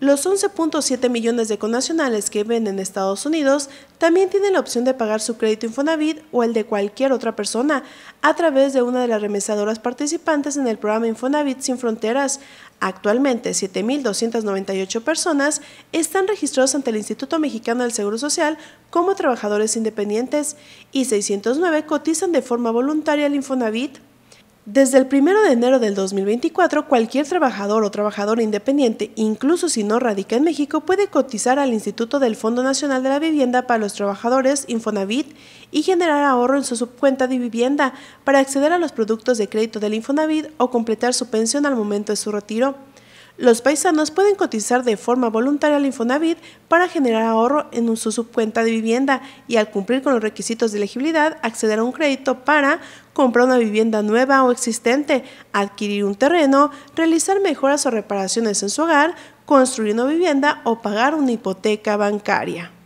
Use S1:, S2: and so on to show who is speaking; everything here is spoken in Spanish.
S1: Los 11.7 millones de connacionales que viven en Estados Unidos también tienen la opción de pagar su crédito Infonavit o el de cualquier otra persona a través de una de las remesadoras participantes en el programa Infonavit sin fronteras. Actualmente, 7.298 personas están registradas ante el Instituto Mexicano del Seguro Social como trabajadores independientes y 609 cotizan de forma voluntaria al Infonavit. Desde el 1 de enero del 2024, cualquier trabajador o trabajadora independiente, incluso si no radica en México, puede cotizar al Instituto del Fondo Nacional de la Vivienda para los Trabajadores, Infonavit, y generar ahorro en su subcuenta de vivienda para acceder a los productos de crédito del Infonavit o completar su pensión al momento de su retiro. Los paisanos pueden cotizar de forma voluntaria al Infonavit para generar ahorro en su subcuenta de vivienda y al cumplir con los requisitos de elegibilidad acceder a un crédito para comprar una vivienda nueva o existente, adquirir un terreno, realizar mejoras o reparaciones en su hogar, construir una vivienda o pagar una hipoteca bancaria.